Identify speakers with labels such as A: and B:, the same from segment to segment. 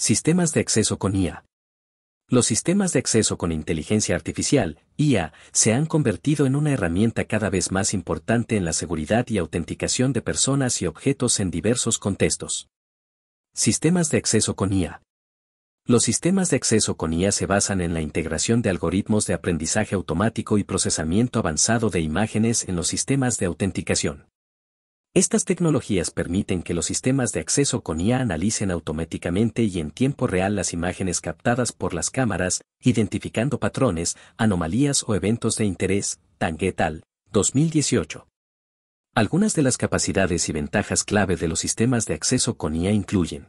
A: Sistemas de acceso con IA. Los sistemas de acceso con inteligencia artificial, IA, se han convertido en una herramienta cada vez más importante en la seguridad y autenticación de personas y objetos en diversos contextos. Sistemas de acceso con IA. Los sistemas de acceso con IA se basan en la integración de algoritmos de aprendizaje automático y procesamiento avanzado de imágenes en los sistemas de autenticación. Estas tecnologías permiten que los sistemas de acceso con IA analicen automáticamente y en tiempo real las imágenes captadas por las cámaras, identificando patrones, anomalías o eventos de interés, Tanguetal, 2018. Algunas de las capacidades y ventajas clave de los sistemas de acceso con IA incluyen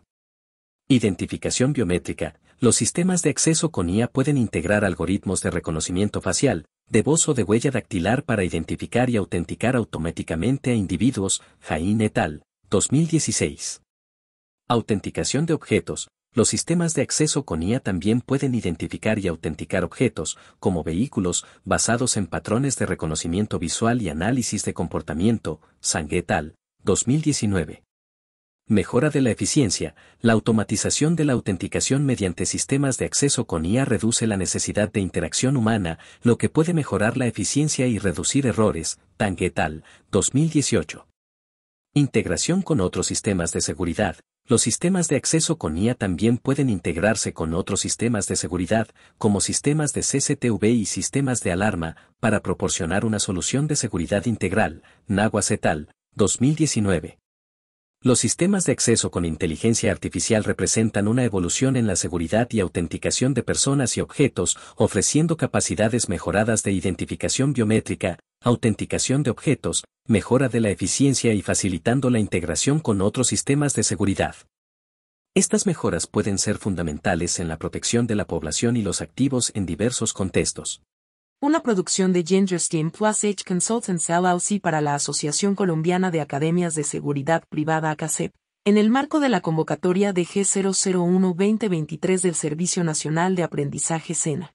A: Identificación biométrica. Los sistemas de acceso con IA pueden integrar algoritmos de reconocimiento facial, de voz o de huella dactilar para identificar y autenticar automáticamente a individuos, Jain et al. 2016. Autenticación de objetos. Los sistemas de acceso con IA también pueden identificar y autenticar objetos, como vehículos, basados en patrones de reconocimiento visual y análisis de comportamiento, al., 2019 mejora de la eficiencia, la automatización de la autenticación mediante sistemas de acceso con IA reduce la necesidad de interacción humana, lo que puede mejorar la eficiencia y reducir errores, Tanguetal, 2018. Integración con otros sistemas de seguridad. Los sistemas de acceso con IA también pueden integrarse con otros sistemas de seguridad, como sistemas de CCTV y sistemas de alarma, para proporcionar una solución de seguridad integral, Nagua Cetal, 2019. Los sistemas de acceso con inteligencia artificial representan una evolución en la seguridad y autenticación de personas y objetos, ofreciendo capacidades mejoradas de identificación biométrica, autenticación de objetos, mejora de la eficiencia y facilitando la integración con otros sistemas de seguridad. Estas mejoras pueden ser fundamentales en la protección de la población y los activos en diversos contextos.
B: Una producción de Game Plus H Consultants LLC para la Asociación Colombiana de Academias de Seguridad Privada ACACEP. en el marco de la convocatoria de G001-2023 del Servicio Nacional de Aprendizaje SENA.